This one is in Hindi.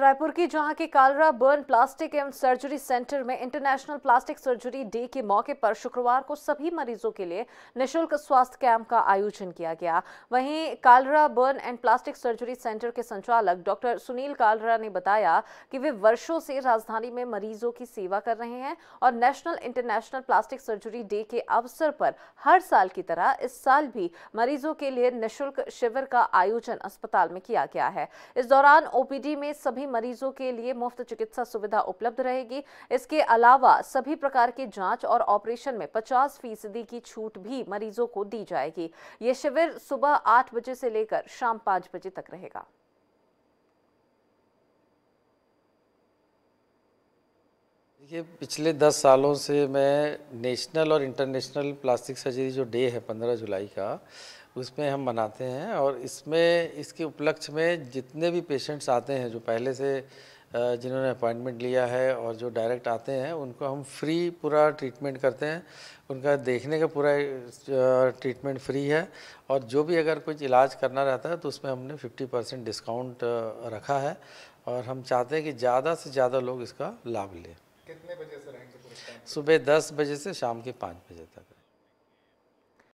रायपुर की जहां के कालरा बर्न प्लास्टिक एवं सर्जरी सेंटर में इंटरनेशनल प्लास्टिक सर्जरी डे के मौके पर शुक्रवार को सभी मरीजों के लिए निशुल्क स्वास्थ्य कैंप का आयोजन किया गया वहीं Kalra burn and plastic surgery centre के संचालक डॉक्टर सुनील कालरा ने बताया कि वे वर्षों से राजधानी में मरीजों की सेवा कर रहे हैं और national international plastic surgery day के अवसर पर हर साल की तरह इस साल भी मरीजों के लिए निःशुल्क शिविर का आयोजन अस्पताल में किया गया है इस दौरान ओपीडी में सभी सभी मरीजों के लिए मुफ्त चिकित्सा सुविधा उपलब्ध रहेगी इसके अलावा सभी प्रकार के जांच और ऑपरेशन में 50 फीसदी की छूट भी मरीजों को दी जाएगी ये शिविर सुबह आठ बजे से लेकर शाम पाँच बजे तक रहेगा देखिए पिछले दस सालों से मैं नेशनल और इंटरनेशनल प्लास्टिक सर्जरी जो डे है पंद्रह जुलाई का उसमें हम मनाते हैं और इसमें इसके उपलक्ष्य में जितने भी पेशेंट्स आते हैं जो पहले से जिन्होंने अपॉइंटमेंट लिया है और जो डायरेक्ट आते हैं उनको हम फ्री पूरा ट्रीटमेंट करते हैं उनका देखने का पूरा ट्रीटमेंट फ्री है और जो भी अगर कुछ इलाज करना रहता है तो उसमें हमने 50 परसेंट डिस्काउंट रखा है और हम चाहते हैं कि ज़्यादा से ज़्यादा लोग इसका लाभ लें सुबह दस बजे से शाम के पाँच बजे तक